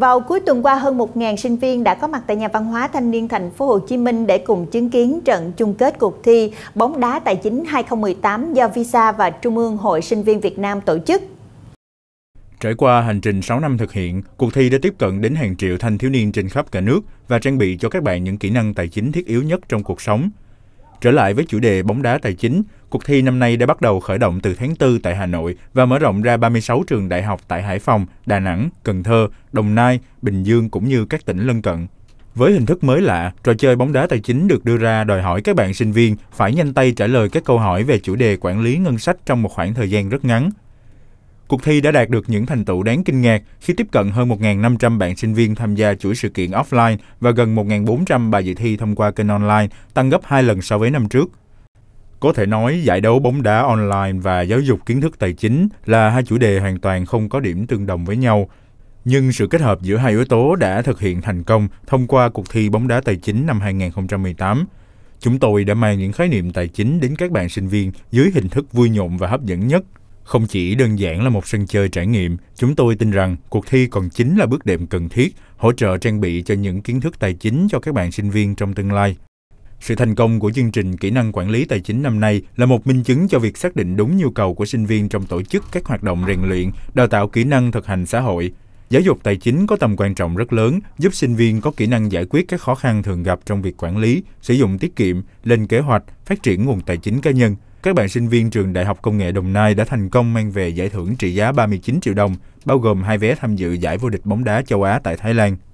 Vào cuối tuần qua, hơn 1.000 sinh viên đã có mặt tại Nhà văn hóa Thanh niên Thành phố Hồ Chí Minh để cùng chứng kiến trận chung kết cuộc thi bóng đá tài chính 2018 do Visa và Trung ương Hội Sinh viên Việt Nam tổ chức. Trải qua hành trình 6 năm thực hiện, cuộc thi đã tiếp cận đến hàng triệu thanh thiếu niên trên khắp cả nước và trang bị cho các bạn những kỹ năng tài chính thiết yếu nhất trong cuộc sống. Trở lại với chủ đề bóng đá tài chính, Cuộc thi năm nay đã bắt đầu khởi động từ tháng 4 tại Hà Nội và mở rộng ra 36 trường đại học tại Hải Phòng, Đà Nẵng, Cần Thơ, Đồng Nai, Bình Dương cũng như các tỉnh lân cận. Với hình thức mới lạ, trò chơi bóng đá tài chính được đưa ra đòi hỏi các bạn sinh viên phải nhanh tay trả lời các câu hỏi về chủ đề quản lý ngân sách trong một khoảng thời gian rất ngắn. Cuộc thi đã đạt được những thành tựu đáng kinh ngạc khi tiếp cận hơn 1.500 bạn sinh viên tham gia chuỗi sự kiện offline và gần 1.400 bài dự thi thông qua kênh online, tăng gấp 2 lần so với năm trước. Có thể nói giải đấu bóng đá online và giáo dục kiến thức tài chính là hai chủ đề hoàn toàn không có điểm tương đồng với nhau. Nhưng sự kết hợp giữa hai yếu tố đã thực hiện thành công thông qua cuộc thi bóng đá tài chính năm 2018. Chúng tôi đã mang những khái niệm tài chính đến các bạn sinh viên dưới hình thức vui nhộn và hấp dẫn nhất. Không chỉ đơn giản là một sân chơi trải nghiệm, chúng tôi tin rằng cuộc thi còn chính là bước đệm cần thiết hỗ trợ trang bị cho những kiến thức tài chính cho các bạn sinh viên trong tương lai. Sự thành công của chương trình Kỹ năng quản lý tài chính năm nay là một minh chứng cho việc xác định đúng nhu cầu của sinh viên trong tổ chức các hoạt động rèn luyện, đào tạo kỹ năng thực hành xã hội. Giáo dục tài chính có tầm quan trọng rất lớn, giúp sinh viên có kỹ năng giải quyết các khó khăn thường gặp trong việc quản lý, sử dụng tiết kiệm, lên kế hoạch, phát triển nguồn tài chính cá nhân. Các bạn sinh viên trường Đại học Công nghệ Đồng Nai đã thành công mang về giải thưởng trị giá 39 triệu đồng, bao gồm hai vé tham dự giải vô địch bóng đá châu Á tại Thái Lan